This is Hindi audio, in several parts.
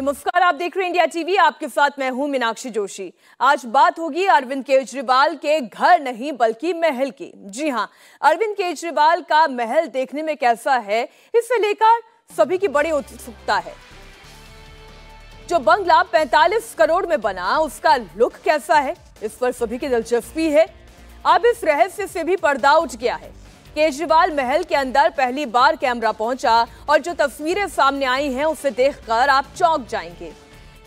नमस्कार आप देख रहे हैं इंडिया टीवी आपके साथ मैं हूं मीनाक्षी जोशी आज बात होगी अरविंद केजरीवाल के घर नहीं बल्कि महल की जी हां अरविंद केजरीवाल का महल देखने में कैसा है इससे लेकर सभी की बड़ी उत्सुकता है जो बंगला 45 करोड़ में बना उसका लुक कैसा है इस पर सभी की दिलचस्पी है अब इस रहस्य से भी पर्दा उठ गया है केजरीवाल महल के अंदर पहली बार कैमरा पहुंचा और जो तस्वीरें सामने आई हैं उसे देखकर आप चौंक जाएंगे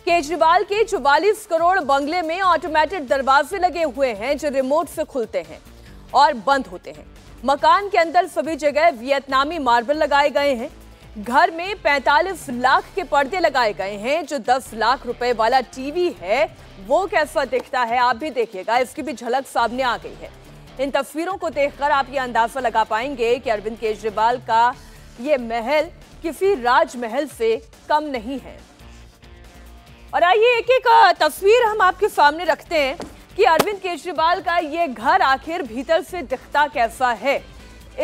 केजरीवाल के चौवालीस करोड़ बंगले में ऑटोमेटिक दरवाजे लगे हुए हैं जो रिमोट से खुलते हैं और बंद होते हैं मकान के अंदर सभी जगह वियतनामी मार्बल लगाए गए हैं घर में 45 लाख के पर्दे लगाए गए हैं जो 10 लाख रुपए वाला टीवी है वो कैसा दिखता है आप भी देखिएगा इसकी भी झलक सामने आ गई है इन तस्वीरों को देखकर आप ये अंदाजा लगा पाएंगे कि अरविंद केजरीवाल का ये महल किसी राजमहल से कम नहीं है और आइए एक एक तस्वीर हम आपके सामने रखते हैं कि अरविंद केजरीवाल का ये घर आखिर भीतर से दिखता कैसा है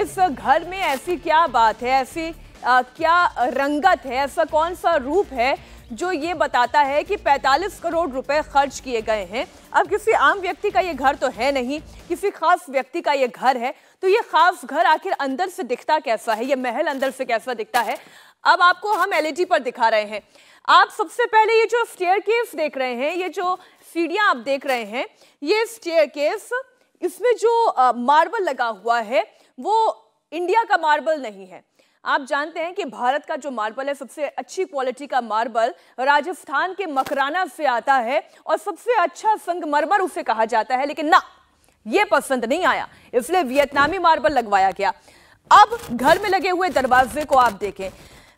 इस घर में ऐसी क्या बात है ऐसी आ, क्या रंगत है ऐसा कौन सा रूप है जो ये बताता है कि 45 करोड़ रुपए खर्च किए गए हैं अब किसी आम व्यक्ति का ये घर तो है नहीं किसी खास व्यक्ति का ये घर है तो ये खास घर आखिर अंदर से दिखता कैसा है ये महल अंदर से कैसा दिखता है अब आपको हम एल e पर दिखा रहे हैं आप सबसे पहले ये जो स्टेयर केस देख रहे हैं ये जो सीढ़ियाँ आप देख रहे हैं ये स्टेयर केस इसमें जो मार्बल लगा हुआ है वो इंडिया का मार्बल नहीं है आप जानते हैं कि भारत का जो मार्बल है सबसे अच्छी क्वालिटी का मार्बल राजस्थान के मकराना से आता है और सबसे अच्छा संगमरमर उसे कहा जाता है लेकिन ना ये पसंद नहीं आया इसलिए वियतनामी मार्बल लगवाया गया अब घर में लगे हुए दरवाजे को आप देखें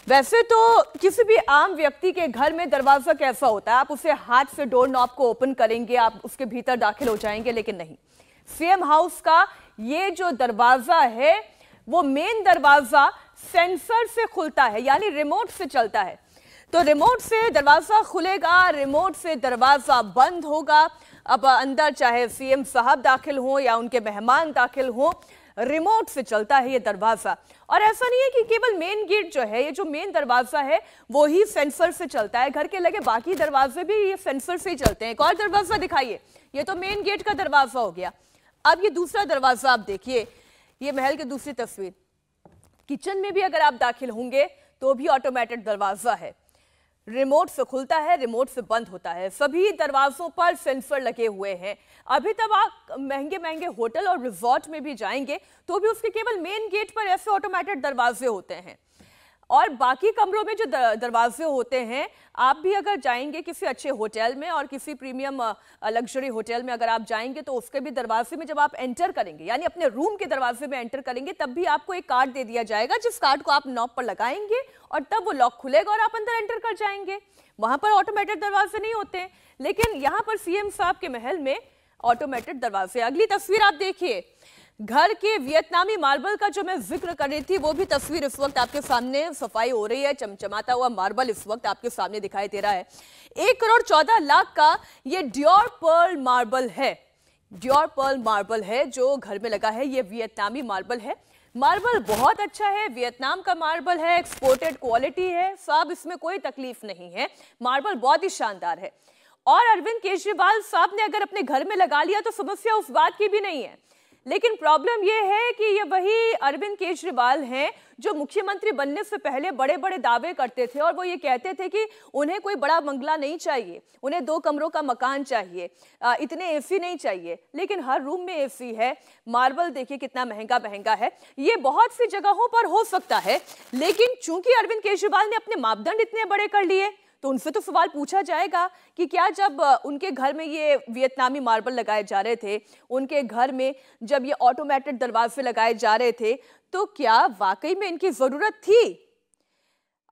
वैसे तो किसी भी आम व्यक्ति के घर में दरवाजा कैसा होता है आप उसे हाथ से डोर नॉब को ओपन करेंगे आप उसके भीतर दाखिल हो जाएंगे लेकिन नहीं सीएम हाउस का ये जो दरवाजा है वो मेन दरवाजा सेंसर से खुलता है यानी रिमोट से चलता है तो रिमोट से दरवाज़ा खुलेगा रिमोट से दरवाज़ा बंद होगा अब अंदर चाहे सीएम साहब दाखिल हों या उनके मेहमान दाखिल हों रिमोट से चलता है ये दरवाज़ा और ऐसा नहीं है कि केवल मेन गेट जो है ये जो मेन दरवाज़ा है वो ही सेंसर से चलता है घर के लगे बाकी दरवाजे भी ये सेंसर से ही चलते हैं एक और दरवाज़ा दिखाइए ये तो मेन गेट का दरवाज़ा हो गया अब ये दूसरा दरवाज़ा आप देखिए ये महल की दूसरी तस्वीर किचन में भी अगर आप दाखिल होंगे तो भी ऑटोमेटेड दरवाज़ा है रिमोट से खुलता है रिमोट से बंद होता है सभी दरवाज़ों पर सेंसर लगे हुए हैं अभी तब आप महंगे महंगे होटल और रिजॉर्ट में भी जाएंगे तो भी उसके केवल मेन गेट पर ऐसे ऑटोमेटेड दरवाजे होते हैं और बाकी कमरों में जो दरवाजे होते हैं आप भी अगर जाएंगे किसी अच्छे होटल में और किसी प्रीमियम लग्जरी होटल में अगर आप जाएंगे तो उसके भी दरवाजे में जब आप एंटर करेंगे यानी अपने रूम के दरवाजे में एंटर करेंगे तब भी आपको एक कार्ड दे दिया जाएगा जिस कार्ड को आप नॉक पर लगाएंगे और तब वो लॉक खुलेगा और आप अंदर एंटर कर जाएंगे वहां पर ऑटोमेटेड दरवाजे नहीं होते लेकिन यहाँ पर सीएम साहब के महल में ऑटोमेटेड दरवाजे अगली तस्वीर आप देखिए घर के वियतनामी मार्बल का जो मैं जिक्र कर रही थी वो भी तस्वीर इस वक्त आपके सामने सफाई हो रही है चमचमाता हुआ मार्बल इस वक्त आपके सामने दिखाई दे रहा है एक करोड़ चौदह लाख का ये ड्योर पर्ल मार्बल है ड्योर पर्ल मार्बल है जो घर में लगा है ये वियतनामी मार्बल है मार्बल बहुत अच्छा है वियतनाम का मार्बल है एक्सपोर्टेड क्वालिटी है साहब इसमें कोई तकलीफ नहीं है मार्बल बहुत ही शानदार है और अरविंद केजरीवाल साहब ने अगर अपने घर में लगा लिया तो समस्या उस बात की भी नहीं है लेकिन प्रॉब्लम ये है कि ये वही अरविंद केजरीवाल हैं जो मुख्यमंत्री बनने से पहले बड़े बड़े दावे करते थे और वो ये कहते थे कि उन्हें कोई बड़ा बंगला नहीं चाहिए उन्हें दो कमरों का मकान चाहिए इतने एसी नहीं चाहिए लेकिन हर रूम में एसी है मार्बल देखिए कितना महंगा महंगा है ये बहुत सी जगहों पर हो सकता है लेकिन चूंकि अरविंद केजरीवाल ने अपने मापदंड इतने बड़े कर लिए तो उनसे तो सवाल पूछा जाएगा कि क्या जब उनके घर में ये वियतनामी मार्बल लगाए जा रहे थे उनके घर में जब ये ऑटोमेटेड दरवाजे लगाए जा रहे थे तो क्या वाकई में इनकी ज़रूरत थी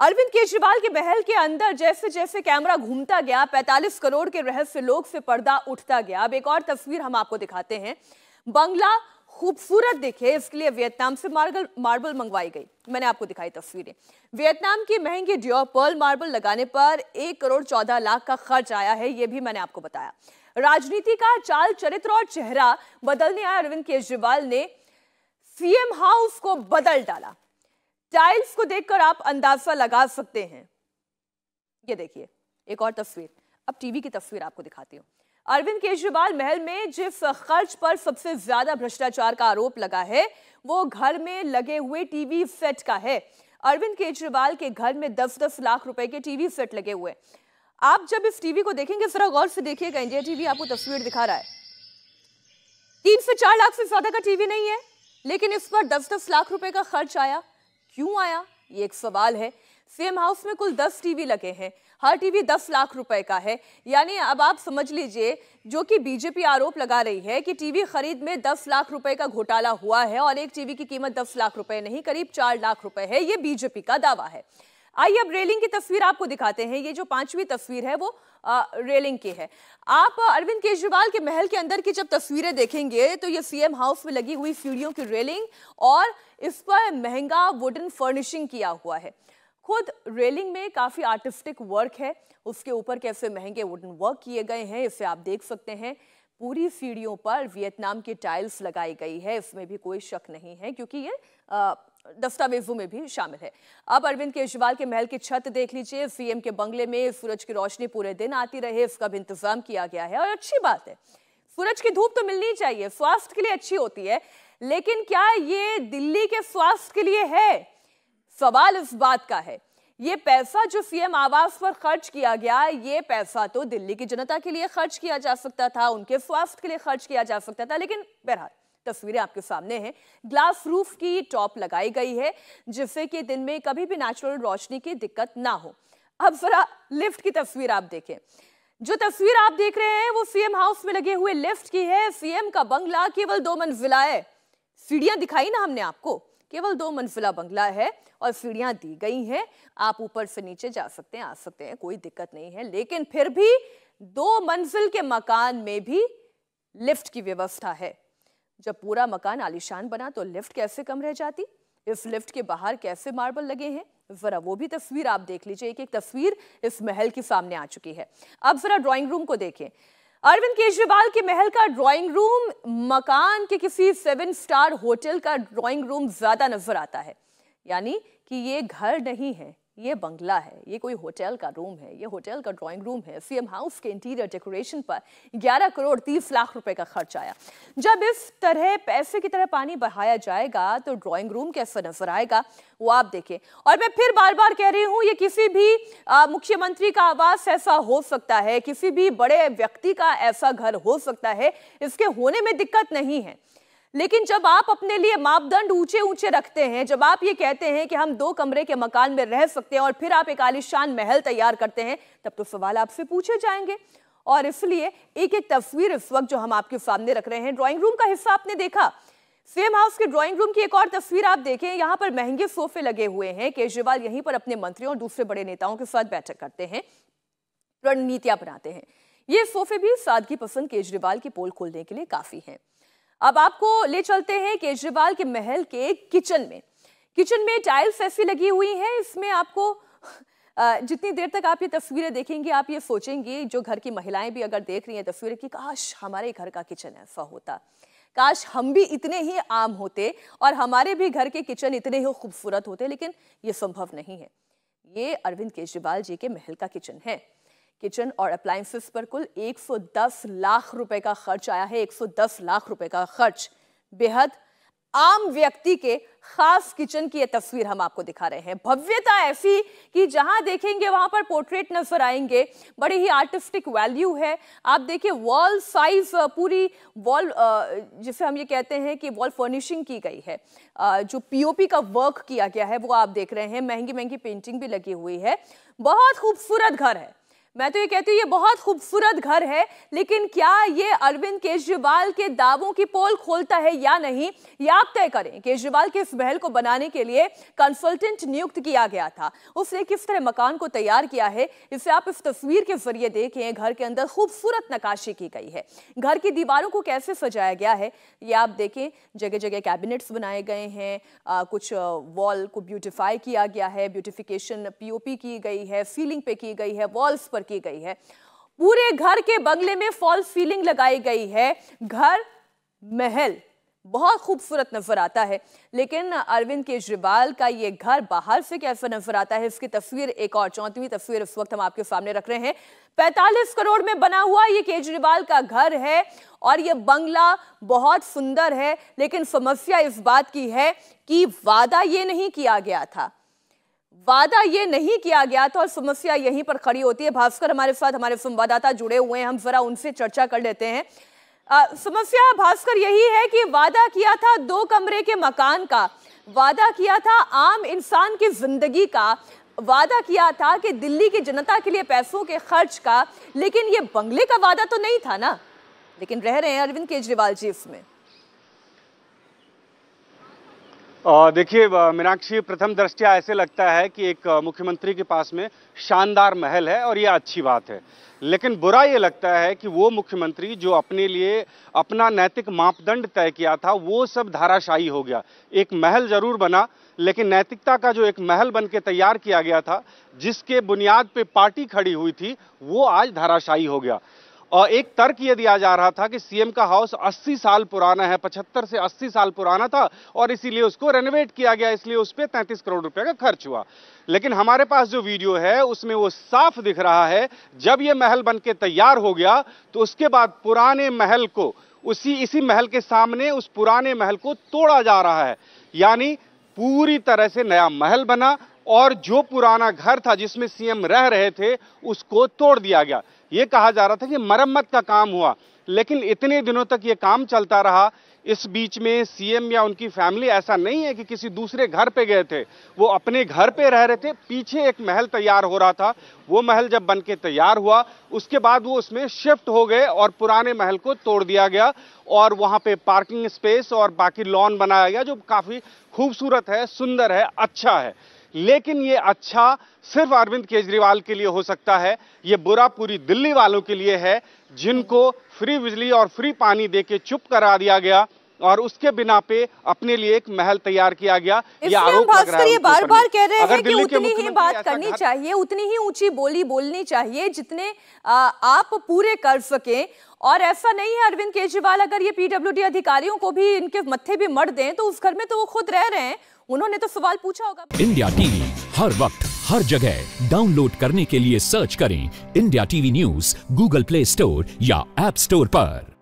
अरविंद केजरीवाल के महल के अंदर जैसे जैसे कैमरा घूमता गया 45 करोड़ के रहस्य लोग से पर्दा उठता गया अब एक और तस्वीर हम आपको दिखाते हैं बंगला खूबसूरत दिखे इसके लिए वियतनाम से मार्बल मार्बल मंगवाई गई मैंने आपको दिखाई तस्वीरें वियतनाम की महंगी डिओ पर्ल मार्बल लगाने पर एक करोड़ चौदह लाख का खर्च आया है ये भी मैंने आपको बताया राजनीति का चाल चरित्र और चेहरा बदलने आए अरविंद केजरीवाल ने सीएम हाउस को बदल डाला टाइल्स को देखकर आप अंदाजा लगा सकते हैं ये देखिए एक और तस्वीर अब टीवी की तस्वीर आपको दिखाती हूँ अरविंद केजरीवाल महल में जिस खर्च पर सबसे ज्यादा भ्रष्टाचार का आरोप लगा है वो घर में लगे हुए टीवी सेट का है अरविंद केजरीवाल के घर में दस दस लाख रुपए के टीवी सेट लगे हुए आप जब इस टीवी को देखेंगे जरा गौर से देखिएगा इंडिया टीवी आपको तस्वीर दिखा रहा है तीन से चार लाख से ज्यादा का टीवी नहीं है लेकिन इस पर दस दस लाख रुपए का खर्च आया क्यों आया ये एक सवाल है सीएम हाउस में कुल दस टीवी लगे हैं हर टीवी दस लाख रुपए का है यानी अब आप समझ लीजिए जो कि बीजेपी आरोप लगा रही है कि टीवी खरीद में दस लाख रुपए का घोटाला हुआ है और एक टीवी की कीमत दस लाख रुपए नहीं करीब चार लाख रुपए है ये बीजेपी का दावा है आइए अब रेलिंग की तस्वीर आपको दिखाते हैं ये जो पांचवी तस्वीर है वो आ, रेलिंग की है आप अरविंद केजरीवाल के महल के अंदर की जब तस्वीरें देखेंगे तो ये सीएम हाउस में लगी हुई सीढ़ियों की रेलिंग और इस पर महंगा वुडन फर्निशिंग किया हुआ है खुद रेलिंग में काफ़ी आर्टिस्टिक वर्क है उसके ऊपर कैसे महंगे वुडन वर्क किए गए हैं इसे आप देख सकते हैं पूरी सीढ़ियों पर वियतनाम की टाइल्स लगाई गई है इसमें भी कोई शक नहीं है क्योंकि ये दस्तावेजों में भी शामिल है अब अरविंद केजरीवाल के महल की छत देख लीजिए सीएम के बंगले में सूरज की रोशनी पूरे दिन आती रहे इसका भी इंतजाम किया गया है और अच्छी बात है सूरज की धूप तो मिलनी चाहिए स्वास्थ्य के लिए अच्छी होती है लेकिन क्या ये दिल्ली के स्वास्थ्य के लिए है सवाल इस बात का है ये पैसा जो सीएम आवास पर खर्च किया गया ये पैसा तो दिल्ली की जनता के लिए खर्च किया जा सकता था उनके स्वास्थ्य के लिए खर्च किया जा सकता था लेकिन बहरहाल तस्वीरें आपके सामने हैं ग्लास रूफ की टॉप लगाई गई है जिससे कि दिन में कभी भी नेचुरल रोशनी की दिक्कत ना हो अब जरा लिफ्ट की तस्वीर आप देखें जो तस्वीर आप देख रहे हैं वो सीएम हाउस में लगे हुए लिफ्ट की है सीएम का बंगला केवल दो मंजिला है सीढ़ियां दिखाई ना हमने आपको केवल दो मंजिला बंगला है और सीढ़ियां दी गई हैं आप ऊपर से नीचे जा सकते हैं आ सकते हैं कोई दिक्कत नहीं है लेकिन फिर भी दो मंजिल के मकान में भी लिफ्ट की व्यवस्था है जब पूरा मकान आलिशान बना तो लिफ्ट कैसे कम रह जाती इस लिफ्ट के बाहर कैसे मार्बल लगे हैं जरा वो भी तस्वीर आप देख लीजिए एक एक तस्वीर इस महल की सामने आ चुकी है अब जरा ड्राइंग रूम को देखें अरविंद केजरीवाल के महल का ड्राइंग रूम मकान के किसी सेवन स्टार होटल का ड्राइंग रूम ज्यादा नजर आता है यानी कि ये घर नहीं है ये बंगला है ये कोई होटल का रूम है ये होटल का ड्राइंग रूम है सीएम हाउस के इंटीरियर डेकोरेशन पर 11 करोड़ 30 लाख रुपए का खर्च आया जब इस तरह पैसे की तरह पानी बहाया जाएगा तो ड्राइंग रूम कैसे नजर आएगा वो आप देखें और मैं फिर बार बार कह रही हूँ ये किसी भी मुख्यमंत्री का आवास ऐसा हो सकता है किसी भी बड़े व्यक्ति का ऐसा घर हो सकता है इसके होने में दिक्कत नहीं है लेकिन जब आप अपने लिए मापदंड ऊंचे ऊंचे रखते हैं जब आप ये कहते हैं कि हम दो कमरे के मकान में रह सकते हैं और फिर आप एक आलिशान महल तैयार करते हैं तब तो सवाल आपसे पूछे जाएंगे और इसलिए एक एक तस्वीर इस वक्त जो हम आपके सामने रख रहे हैं ड्राइंग रूम का हिस्सा आपने देखा सेम हाउस के ड्राइंग रूम की एक और तस्वीर आप देखें यहाँ पर महंगे सोफे लगे हुए हैं केजरीवाल यहीं पर अपने मंत्रियों और दूसरे बड़े नेताओं के साथ बैठक करते हैं रणनीतियां बनाते हैं ये सोफे भी सादगी पसंद केजरीवाल की पोल खोलने के लिए काफी हैं अब आपको ले चलते हैं केजरीवाल के महल के किचन में किचन में टाइल्स ऐसी लगी हुई हैं इसमें आपको जितनी देर तक आप ये तस्वीरें देखेंगे आप ये सोचेंगे जो घर की महिलाएं भी अगर देख रही हैं तस्वीरें कि काश हमारे घर का किचन ऐसा होता काश हम भी इतने ही आम होते और हमारे भी घर के किचन इतने ही खूबसूरत होते लेकिन ये संभव नहीं है ये अरविंद केजरीवाल जी के महल का किचन है किचन और अप्लायसेस पर कुल 110 लाख रुपए का खर्च आया है 110 लाख रुपए का खर्च बेहद आम व्यक्ति के खास किचन की यह तस्वीर हम आपको दिखा रहे हैं भव्यता ऐसी कि जहां देखेंगे वहां पर पोर्ट्रेट नजर आएंगे बड़ी ही आर्टिस्टिक वैल्यू है आप देखिए वॉल साइज पूरी वॉल जिसे हम ये कहते हैं कि वॉल फर्निशिंग की गई है जो पीओपी का वर्क किया गया है वो आप देख रहे हैं महंगी महंगी पेंटिंग भी लगी हुई है बहुत खूबसूरत घर है मैं तो ये कहती हूँ ये बहुत खूबसूरत घर है लेकिन क्या ये अरविंद केजरीवाल के दावों की पोल खोलता है या नहीं ये आप तय करें केजरीवाल के इस महल को बनाने के लिए कंसल्टेंट नियुक्त किया गया था उसने किस तरह मकान को तैयार किया है इसे आप इस तस्वीर के जरिए देखें घर के अंदर खूबसूरत नकाशी की गई है घर की दीवारों को कैसे सजाया गया है ये आप देखें जगह जगह कैबिनेट्स बनाए गए हैं कुछ वॉल को ब्यूटिफाई किया गया है ब्यूटिफिकेशन पी की गई है सीलिंग पे की गई है वॉल्स पर की गई है पूरे घर के बंगले में फॉल्स सीलिंग लगाई गई है घर महल बहुत खूबसूरत नजर आता है लेकिन अरविंद केजरीवाल का ये घर बाहर से कैसा नजर आता है इसकी तस्वीर एक और चौथवी तस्वीर इस वक्त हम आपके सामने रख रहे हैं 45 करोड़ में बना हुआ ये केजरीवाल का घर है और ये बंगला बहुत सुंदर है लेकिन समस्या इस बात की है कि वादा ये नहीं किया गया था वादा ये नहीं किया गया तो और समस्या यहीं पर खड़ी होती है भास्कर हमारे साथ हमारे संवाददाता जुड़े हुए हैं हम जरा उनसे चर्चा कर लेते हैं आ, समस्या भास्कर यही है कि वादा किया था दो कमरे के मकान का वादा किया था आम इंसान की जिंदगी का वादा किया था कि दिल्ली की जनता के लिए पैसों के खर्च का लेकिन ये बंगले का वादा तो नहीं था ना लेकिन रह रहे हैं अरविंद केजरीवाल जी इसमें देखिए मीनाक्षी प्रथम दृष्टिया ऐसे लगता है कि एक मुख्यमंत्री के पास में शानदार महल है और ये अच्छी बात है लेकिन बुरा ये लगता है कि वो मुख्यमंत्री जो अपने लिए अपना नैतिक मापदंड तय किया था वो सब धाराशाही हो गया एक महल जरूर बना लेकिन नैतिकता का जो एक महल बन के तैयार किया गया था जिसके बुनियाद पर पार्टी खड़ी हुई थी वो आज धाराशाही हो गया और एक तर्क ये दिया जा रहा था कि सीएम का हाउस 80 साल पुराना है 75 से 80 साल पुराना था और इसीलिए उसको रेनोवेट किया गया इसलिए उस पर तैंतीस करोड़ रुपए का खर्च हुआ लेकिन हमारे पास जो वीडियो है उसमें वो साफ दिख रहा है जब ये महल बन तैयार हो गया तो उसके बाद पुराने महल को उसी इसी महल के सामने उस पुराने महल को तोड़ा जा रहा है यानी पूरी तरह से नया महल बना और जो पुराना घर था जिसमें सीएम रह रहे थे उसको तोड़ दिया गया ये कहा जा रहा था कि मरम्मत का काम हुआ लेकिन इतने दिनों तक ये काम चलता रहा इस बीच में सीएम या उनकी फैमिली ऐसा नहीं है कि किसी दूसरे घर पे गए थे वो अपने घर पे रह रहे थे पीछे एक महल तैयार हो रहा था वो महल जब बन के तैयार हुआ उसके बाद वो उसमें शिफ्ट हो गए और पुराने महल को तोड़ दिया गया और वहाँ पे पार्किंग स्पेस और बाकी लॉन बनाया गया जो काफ़ी खूबसूरत है सुंदर है अच्छा है लेकिन ये अच्छा सिर्फ अरविंद केजरीवाल के लिए हो सकता है ये बुरा पूरी दिल्ली वालों के लिए है जिनको फ्री बिजली और फ्री पानी दे के चुप करा दिया गया और उसके बिना पे अपने लिए एक महल तैयार किया गया ये आरोप लग रहा है बार बार कह रहे हैं कि उतनी ही बात करनी चाहिए उतनी ही ऊंची बोली बोलनी चाहिए जितने आप पूरे कर सके और ऐसा नहीं है अरविंद केजरीवाल अगर ये पीडब्ल्यूडी अधिकारियों को भी इनके मत्थे भी मर दें तो उस घर में तो वो खुद रह रहे हैं उन्होंने तो सवाल पूछा होगा इंडिया टीवी हर वक्त हर जगह डाउनलोड करने के लिए सर्च करें India TV news Google Play Store या एप स्टोर पर